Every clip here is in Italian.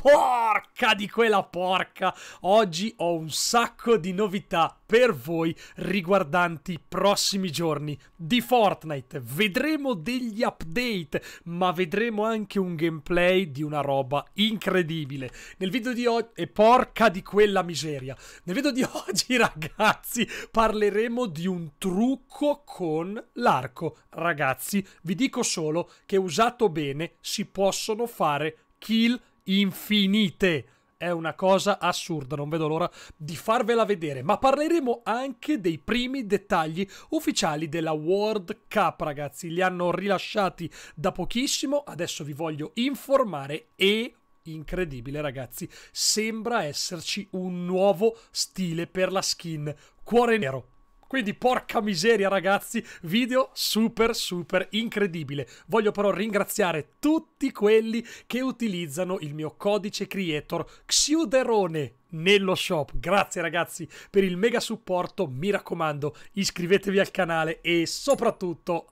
porca di quella porca. Oggi ho un sacco di novità per voi riguardanti i prossimi giorni di Fortnite. Vedremo degli update, ma vedremo anche un gameplay di una roba incredibile. Nel video di oggi e porca di quella miseria. Nel video di oggi, ragazzi, parleremo di un trucco con l'arco. Ragazzi, vi dico solo che usato bene si possono fare kill infinite. È una cosa assurda, non vedo l'ora di farvela vedere, ma parleremo anche dei primi dettagli ufficiali della World Cup, ragazzi. Li hanno rilasciati da pochissimo, adesso vi voglio informare e incredibile ragazzi, sembra esserci un nuovo stile per la skin cuore nero. Quindi porca miseria ragazzi, video super super incredibile. Voglio però ringraziare tutti quelli che utilizzano il mio codice creator Xiuderone nello shop. Grazie ragazzi per il mega supporto, mi raccomando iscrivetevi al canale e soprattutto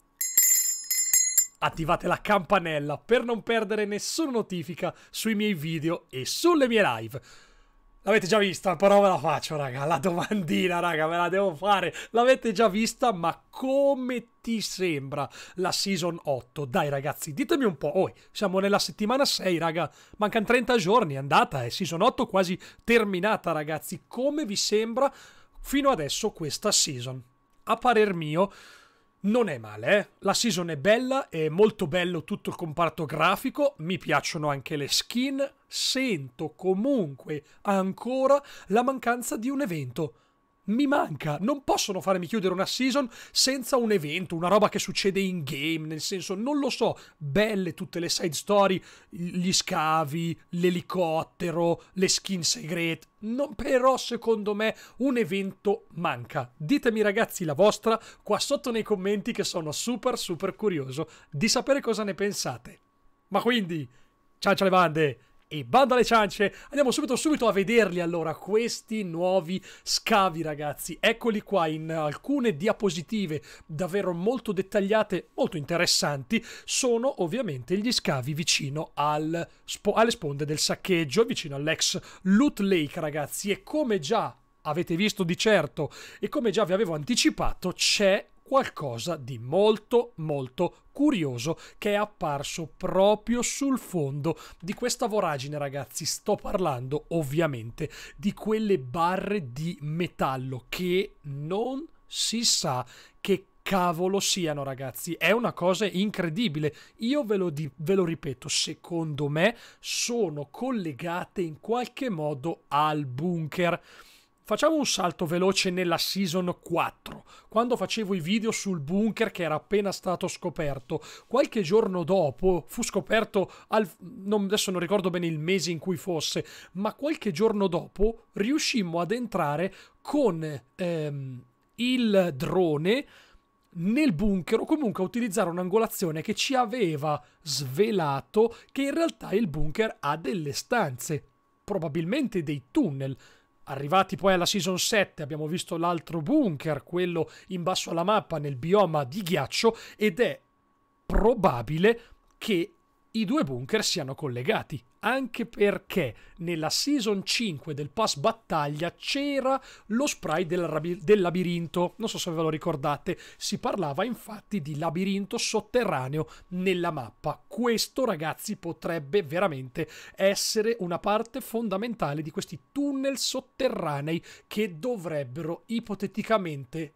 attivate la campanella per non perdere nessuna notifica sui miei video e sulle mie live. L'avete già vista, però ve la faccio, raga. La domandina, raga, ve la devo fare. L'avete già vista, ma come ti sembra la Season 8? Dai, ragazzi, ditemi un po'. Oh, siamo nella settimana 6, raga. Mancano 30 giorni, è andata, è Season 8 quasi terminata, ragazzi. Come vi sembra fino adesso questa Season? A parer mio non è male, eh? la season è bella, è molto bello tutto il comparto grafico, mi piacciono anche le skin, sento comunque ancora la mancanza di un evento mi manca. Non possono farmi chiudere una season senza un evento, una roba che succede in game, nel senso, non lo so, belle tutte le side story, gli scavi, l'elicottero, le skin segrete. Non, però secondo me un evento manca. Ditemi ragazzi la vostra qua sotto nei commenti che sono super super curioso di sapere cosa ne pensate. Ma quindi, ciao ciao le bande! E bando alle ciance, andiamo subito subito a vederli allora questi nuovi scavi ragazzi. Eccoli qua in alcune diapositive davvero molto dettagliate, molto interessanti. Sono ovviamente gli scavi vicino al sp alle sponde del saccheggio, vicino all'ex Loot Lake ragazzi. E come già avete visto di certo e come già vi avevo anticipato c'è qualcosa di molto molto curioso che è apparso proprio sul fondo di questa voragine ragazzi sto parlando ovviamente di quelle barre di metallo che non si sa che cavolo siano ragazzi è una cosa incredibile io ve lo, di- ve lo ripeto secondo me sono collegate in qualche modo al bunker Facciamo un salto veloce nella Season 4, quando facevo i video sul bunker che era appena stato scoperto. Qualche giorno dopo fu scoperto, al, non, adesso non ricordo bene il mese in cui fosse, ma qualche giorno dopo riuscimmo ad entrare con ehm, il drone nel bunker o comunque a utilizzare un'angolazione che ci aveva svelato che in realtà il bunker ha delle stanze, probabilmente dei tunnel Arrivati poi alla Season 7 abbiamo visto l'altro bunker, quello in basso alla mappa nel bioma di ghiaccio ed è probabile che i due bunker siano collegati, anche perché nella Season 5 del Pass Battaglia c'era lo spray del, del, labirinto, non so se ve lo ricordate, si parlava infatti di labirinto sotterraneo nella mappa. Questo ragazzi potrebbe veramente essere una parte fondamentale di questi tunnel sotterranei che dovrebbero ipoteticamente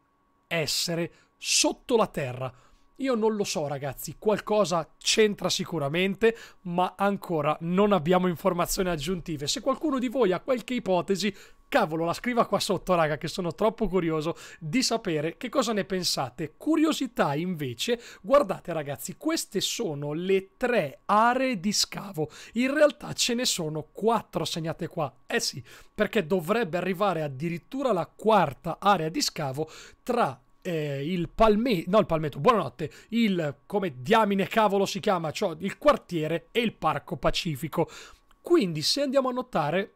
essere sotto la terra io non lo so ragazzi, qualcosa c'entra sicuramente, ma ancora non abbiamo informazioni aggiuntive. Se qualcuno di voi ha qualche ipotesi, cavolo, la scriva qua sotto, raga, che sono troppo curioso di sapere che cosa ne pensate. Curiosità invece, guardate ragazzi, queste sono le tre aree di scavo. In realtà ce ne sono quattro segnate qua. Eh sì, perché dovrebbe arrivare addirittura la quarta area di scavo tra eh, il palmetto, no il palmetto, buonanotte, il come diamine cavolo si chiama, cioè il quartiere e il parco pacifico. Quindi se andiamo a notare,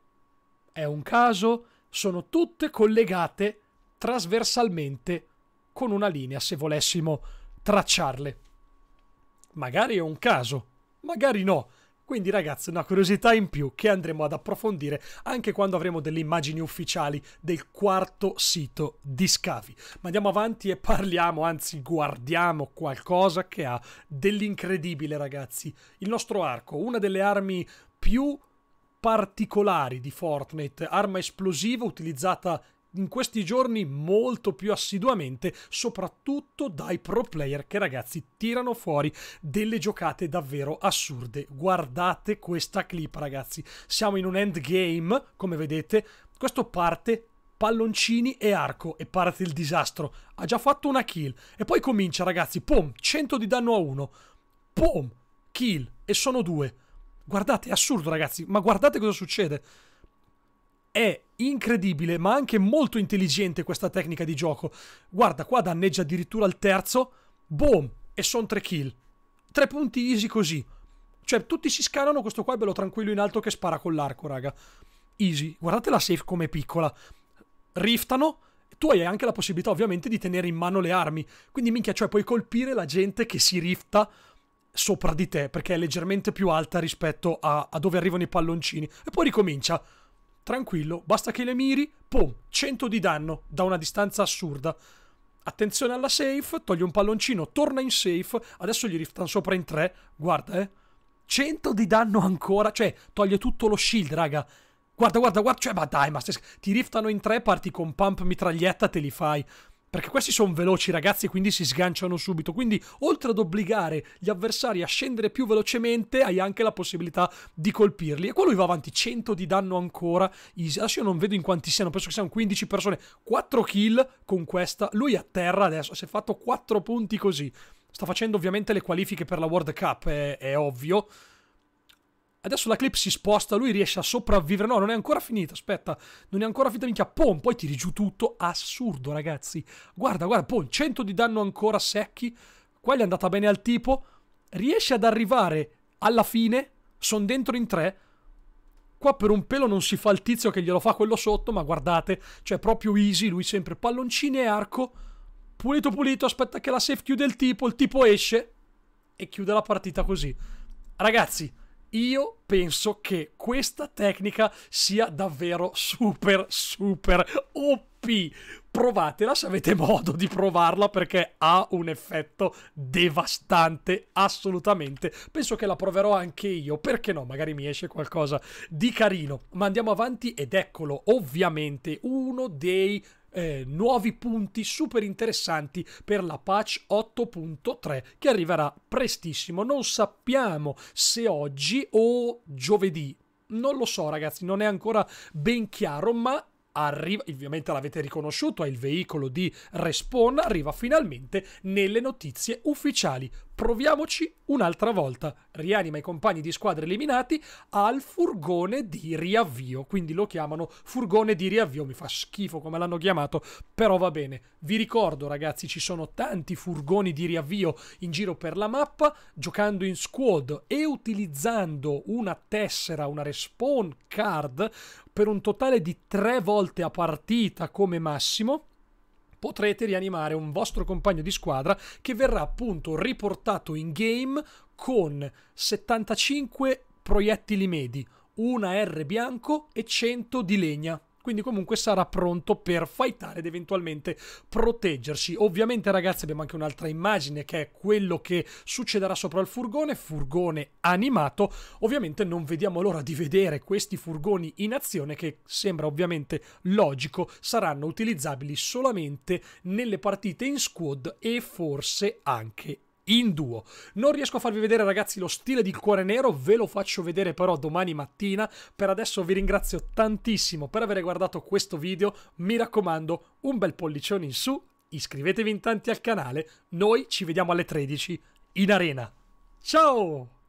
è un caso, sono tutte collegate trasversalmente con una linea se volessimo tracciarle. Magari è un caso, magari no. Quindi ragazzi, una curiosità in più che andremo ad approfondire anche quando avremo delle immagini ufficiali del quarto sito di scavi. Ma andiamo avanti e parliamo, anzi guardiamo qualcosa che ha dell'incredibile ragazzi. Il nostro arco, una delle armi più particolari di Fortnite, arma esplosiva utilizzata in questi giorni molto più assiduamente, soprattutto dai pro player che ragazzi tirano fuori delle giocate davvero assurde. Guardate questa clip ragazzi, siamo in un endgame, come vedete, questo parte palloncini e arco e parte il disastro. Ha già fatto una kill e poi comincia ragazzi, pom, 100 di danno a uno, pom, kill e sono due. Guardate, è assurdo ragazzi, ma guardate cosa succede è incredibile, ma anche molto intelligente questa tecnica di gioco. Guarda, qua danneggia addirittura il terzo, boom, e sono tre kill. Tre punti easy così. Cioè, tutti si scalano. questo qua è bello tranquillo in alto che spara con l'arco, raga. Easy. Guardate la safe come piccola. Riftano, tu hai anche la possibilità ovviamente di tenere in mano le armi. Quindi minchia, cioè puoi colpire la gente che si rifta sopra di te perché è leggermente più alta rispetto a, a dove arrivano i palloncini. E poi ricomincia. Tranquillo, basta che le miri, pom, 100 di danno da una distanza assurda. Attenzione alla safe, toglie un palloncino, torna in safe, adesso gli riftan sopra in 3, guarda eh. 100 di danno ancora, cioè toglie tutto lo shield, raga. Guarda, guarda, guarda, cioè ma dai, ma se ti riftano in 3, parti con pump mitraglietta, te li fai perché questi sono veloci ragazzi e quindi si sganciano subito. Quindi oltre ad obbligare gli avversari a scendere più velocemente, hai anche la possibilità di colpirli. E qua lui va avanti 100 di danno ancora. Adesso io non vedo in quanti siano, penso che siano 15 persone. 4 kill con questa. Lui a terra adesso, si è fatto 4 punti così. Sta facendo ovviamente le qualifiche per la World Cup, è, è ovvio. Adesso la clip si sposta, lui riesce a sopravvivere. No, non è ancora finita, aspetta. Non è ancora finita, minchia. Pom, poi tiri giù tutto. Assurdo, ragazzi. Guarda, guarda, pom, 100 di danno ancora secchi. Qua gli è andata bene al tipo. Riesce ad arrivare alla fine. Sono dentro in tre. Qua per un pelo non si fa il tizio che glielo fa quello sotto, ma guardate, cioè proprio easy, lui sempre palloncini e arco. Pulito pulito, aspetta che la safe chiude il tipo, il tipo esce e chiude la partita così. Ragazzi, io penso che questa tecnica sia davvero super, super OP. Provatela se avete modo di provarla perché ha un effetto devastante, assolutamente. Penso che la proverò anche io, perché no? Magari mi esce qualcosa di carino. Ma andiamo avanti ed eccolo, ovviamente, uno dei eh, nuovi punti super interessanti per la patch 8.3 che arriverà prestissimo. Non sappiamo se oggi o giovedì. Non lo so ragazzi, non è ancora ben chiaro, ma arriva, ovviamente l'avete riconosciuto, è il veicolo di Respawn, arriva finalmente nelle notizie ufficiali proviamoci un'altra volta. Rianima i compagni di squadra eliminati al furgone di riavvio, quindi lo chiamano furgone di riavvio, mi fa schifo come l'hanno chiamato, però va bene. Vi ricordo ragazzi, ci sono tanti furgoni di riavvio in giro per la mappa, giocando in squad e utilizzando una tessera, una respawn card per un totale di tre volte a partita come massimo potrete rianimare un vostro compagno di squadra che verrà appunto riportato in game con 75 proiettili medi, una R bianco e 100 di legna. Quindi comunque sarà pronto per fightare ed eventualmente proteggersi. Ovviamente ragazzi abbiamo anche un'altra immagine che è quello che succederà sopra il furgone, furgone animato. Ovviamente non vediamo l'ora di vedere questi furgoni in azione che sembra ovviamente logico saranno utilizzabili solamente nelle partite in squad e forse anche in in duo. Non riesco a farvi vedere ragazzi lo stile di cuore nero, ve lo faccio vedere però domani mattina. Per adesso vi ringrazio tantissimo per aver guardato questo video, mi raccomando un bel pollicione in su, iscrivetevi in tanti al canale, noi ci vediamo alle 13 in arena. Ciao!